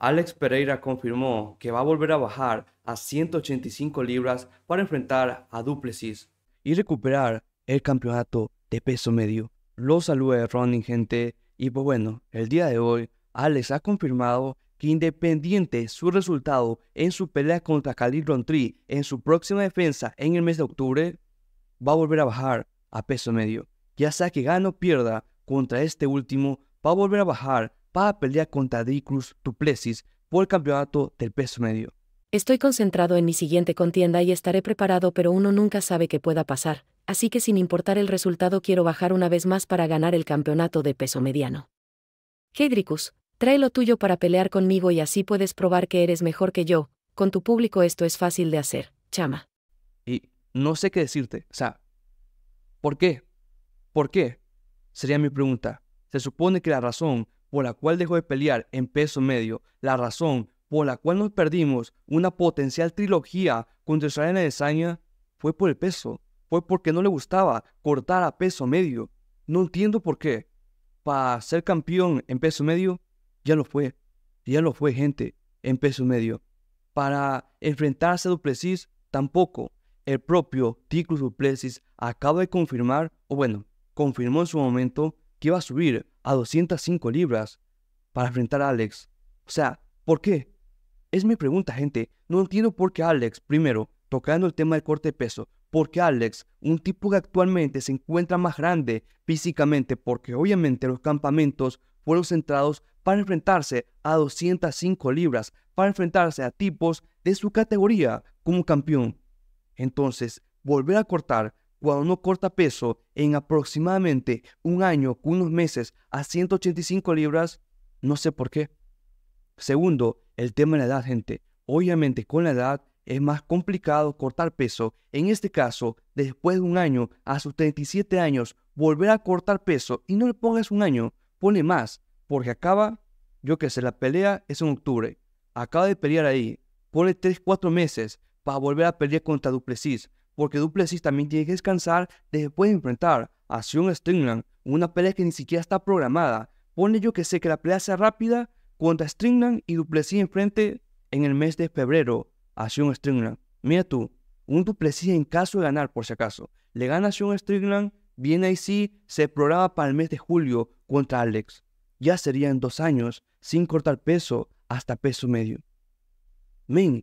Alex Pereira confirmó que va a volver a bajar a 185 libras para enfrentar a Duplessis y recuperar el campeonato de peso medio. Los de Ronnie gente. Y pues bueno, el día de hoy, Alex ha confirmado que independiente su resultado en su pelea contra Khalid tree en su próxima defensa en el mes de octubre, va a volver a bajar a peso medio. Ya sea que gane o pierda contra este último, va a volver a bajar a pelear contra Dricus Duplessis por el campeonato del peso medio. Estoy concentrado en mi siguiente contienda y estaré preparado, pero uno nunca sabe qué pueda pasar, así que sin importar el resultado quiero bajar una vez más para ganar el campeonato de peso mediano. Hedricus, trae lo tuyo para pelear conmigo y así puedes probar que eres mejor que yo, con tu público esto es fácil de hacer, chama. Y no sé qué decirte, o sea, ¿por qué? ¿Por qué? Sería mi pregunta. Se supone que la razón por la cual dejó de pelear en peso medio, la razón por la cual nos perdimos una potencial trilogía contra Israel Adesanya fue por el peso, fue porque no le gustaba cortar a peso medio. No entiendo por qué. Para ser campeón en peso medio, ya lo fue. Ya lo fue, gente, en peso medio. Para enfrentarse a Duplessis, tampoco. El propio Ticlus Duplessis acaba de confirmar, o bueno, confirmó en su momento, que iba a subir a 205 libras para enfrentar a Alex. O sea, ¿por qué? Es mi pregunta, gente. No entiendo por qué Alex, primero, tocando el tema del corte de peso, porque Alex, un tipo que actualmente se encuentra más grande físicamente, porque obviamente los campamentos fueron centrados para enfrentarse a 205 libras, para enfrentarse a tipos de su categoría como campeón. Entonces, volver a cortar cuando uno corta peso en aproximadamente un año, unos meses, a 185 libras, no sé por qué. Segundo, el tema de la edad, gente. Obviamente con la edad es más complicado cortar peso. En este caso, después de un año, a sus 37 años, volver a cortar peso y no le pongas un año, pone más, porque acaba, yo qué sé, la pelea es en octubre. Acaba de pelear ahí, pone 3-4 meses para volver a pelear contra Duplessis, porque Duplessis también tiene que descansar después de enfrentar a Sean Stringland, una pelea que ni siquiera está programada. Pone yo que sé que la pelea sea rápida contra Stringland y Duplessis enfrente en el mes de febrero a Sean Stringland. Mira tú, un Duplessis en caso de ganar, por si acaso. Le gana a Sean Stringland, viene ahí sí, se programa para el mes de julio contra Alex. Ya sería en dos años sin cortar peso hasta peso medio. Ming,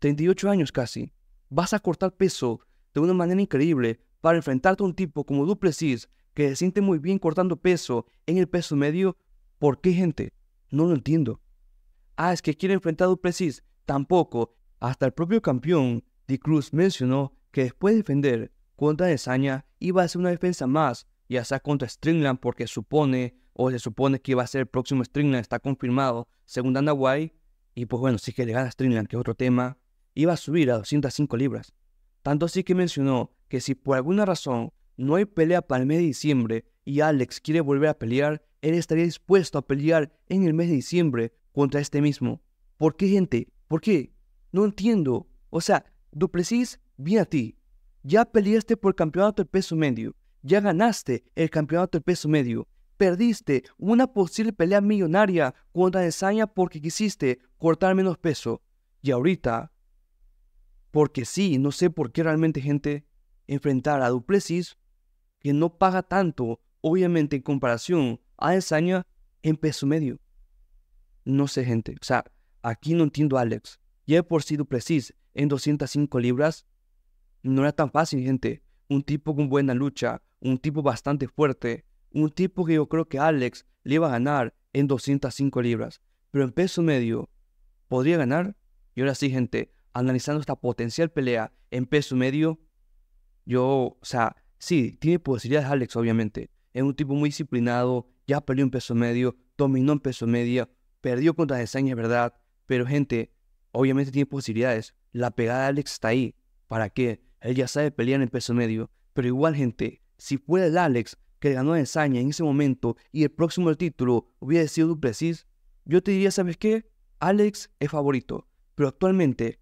38 años casi. Vas a cortar peso de una manera increíble para enfrentarte a un tipo como Duplessis que se siente muy bien cortando peso en el peso medio. ¿Por qué, gente? No lo entiendo. Ah, es que quiere enfrentar a Duplessis. Tampoco. Hasta el propio campeón, D. Cruz, mencionó que después de defender contra Desaña iba a hacer una defensa más, ya sea contra Stringland porque supone o se supone que iba a ser el próximo Stringland, está confirmado, según Dana Y pues bueno, sí que le gana Stringland, que es otro tema, iba a subir a 205 libras. Tanto así que mencionó que si por alguna razón no hay pelea para el mes de diciembre y Alex quiere volver a pelear, él estaría dispuesto a pelear en el mes de diciembre contra este mismo. ¿Por qué, gente? ¿Por qué? No entiendo. O sea, Duplessis, bien a ti. Ya peleaste por el campeonato del peso medio. Ya ganaste el campeonato del peso medio. Perdiste una posible pelea millonaria contra Desaña porque quisiste cortar menos peso. Y ahorita porque sí, no sé por qué realmente gente enfrentar a Duplessis, que no paga tanto, obviamente en comparación a Ensaña en peso medio. No sé, gente. O sea, aquí no entiendo a Alex. Ya por sí Duplessis en 205 libras no era tan fácil, gente. Un tipo con buena lucha, un tipo bastante fuerte, un tipo que yo creo que Alex le iba a ganar en 205 libras. Pero en peso medio, ¿podría ganar? Y ahora sí, gente, analizando esta potencial pelea en peso medio, yo, o sea, sí, tiene posibilidades Alex, obviamente. Es un tipo muy disciplinado, ya peleó en peso medio, dominó en peso medio, perdió contra Desaña, verdad, pero gente, obviamente tiene posibilidades. La pegada de Alex está ahí. ¿Para qué? Él ya sabe pelear en peso medio, pero igual, gente, si fuera el Alex que ganó a Desaña en ese momento y el próximo el título hubiera sido Duplessis, yo te diría, ¿sabes qué? Alex es favorito, pero actualmente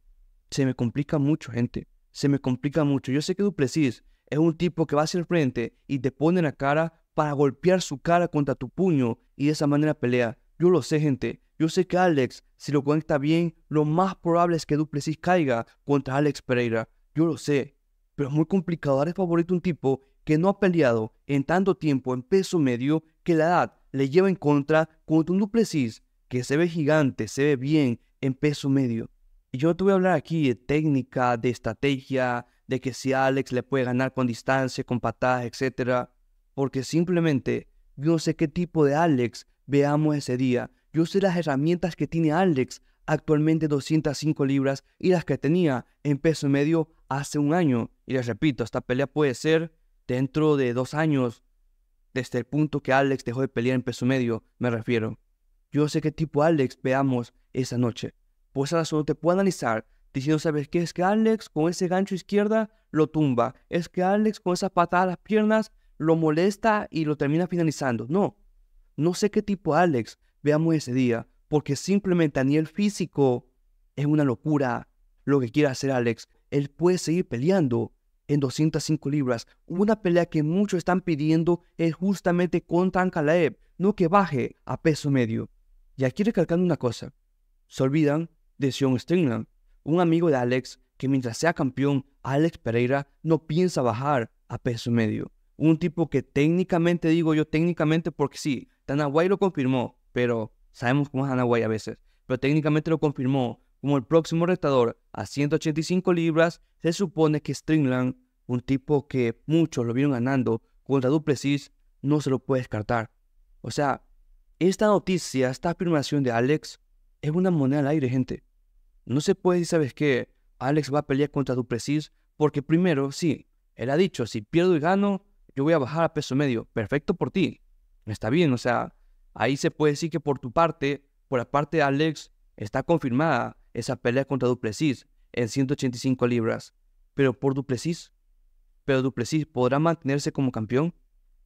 se me complica mucho, gente. Se me complica mucho. Yo sé que Duplessis es un tipo que va hacia el frente y te pone la cara para golpear su cara contra tu puño y de esa manera pelea. Yo lo sé, gente. Yo sé que Alex, si lo conecta bien, lo más probable es que Duplessis caiga contra Alex Pereira. Yo lo sé. Pero es muy complicado dar favorito a un tipo que no ha peleado en tanto tiempo en peso medio que la edad le lleva en contra contra un Duplessis que se ve gigante, se ve bien en peso medio yo te voy a hablar aquí de técnica, de estrategia, de que si Alex le puede ganar con distancia, con patadas, etc. Porque simplemente yo sé qué tipo de Alex veamos ese día. Yo sé las herramientas que tiene Alex, actualmente 205 libras, y las que tenía en peso medio hace un año. Y les repito, esta pelea puede ser dentro de dos años, desde el punto que Alex dejó de pelear en peso medio, me refiero. Yo sé qué tipo de Alex veamos esa noche pues solo te puede analizar diciendo, ¿sabes qué? Es que Alex con ese gancho izquierda lo tumba, es que Alex con esa patada a las piernas lo molesta y lo termina finalizando. No, no sé qué tipo de Alex veamos ese día, porque simplemente a nivel físico es una locura lo que quiere hacer Alex. Él puede seguir peleando en 205 libras. Una pelea que muchos están pidiendo es justamente contra Ankalaev, no que baje a peso medio. Y aquí recalcando una cosa, se olvidan de Sean Stringland, un amigo de Alex que mientras sea campeón, Alex Pereira no piensa bajar a peso medio. Un tipo que técnicamente, digo yo técnicamente porque sí, Tanawai lo confirmó, pero sabemos cómo es Tanawai a veces, pero técnicamente lo confirmó como el próximo retador a 185 libras, se supone que Stringland, un tipo que muchos lo vieron ganando contra Duplessis, no se lo puede descartar. O sea, esta noticia, esta afirmación de Alex es una moneda al aire, gente. No se puede decir, ¿sabes qué? Alex va a pelear contra Duplessis porque primero, sí, él ha dicho, si pierdo y gano, yo voy a bajar a peso medio. Perfecto por ti. Está bien, o sea, ahí se puede decir que por tu parte, por la parte de Alex, está confirmada esa pelea contra Duplessis en 185 libras. Pero por Duplessis, pero Duplessis podrá mantenerse como campeón.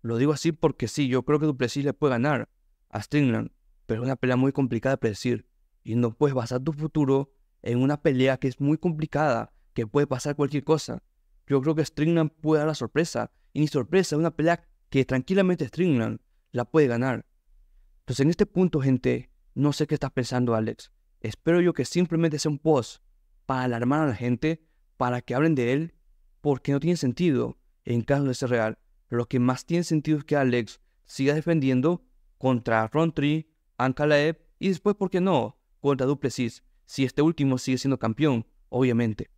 Lo digo así porque sí, yo creo que Duplessis le puede ganar a Stringland, pero es una pelea muy complicada de predecir y no puedes basar tu futuro en una pelea que es muy complicada, que puede pasar cualquier cosa. Yo creo que Stringland puede dar la sorpresa. Y ni sorpresa, una pelea que tranquilamente Stringland la puede ganar. Entonces en este punto, gente, no sé qué estás pensando, Alex. Espero yo que simplemente sea un post para alarmar a la gente, para que hablen de él, porque no tiene sentido en caso de ser real. lo que más tiene sentido es que Alex siga defendiendo contra Ron Tree, y después, ¿por qué no?, contra Duplessis si este último sigue siendo campeón, obviamente.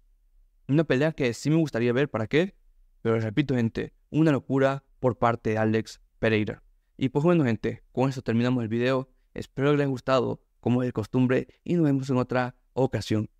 Una pelea que sí me gustaría ver, ¿para qué? Pero les repito, gente, una locura por parte de Alex Pereira. Y pues bueno, gente, con esto terminamos el video. Espero que les haya gustado, como es de costumbre, y nos vemos en otra ocasión.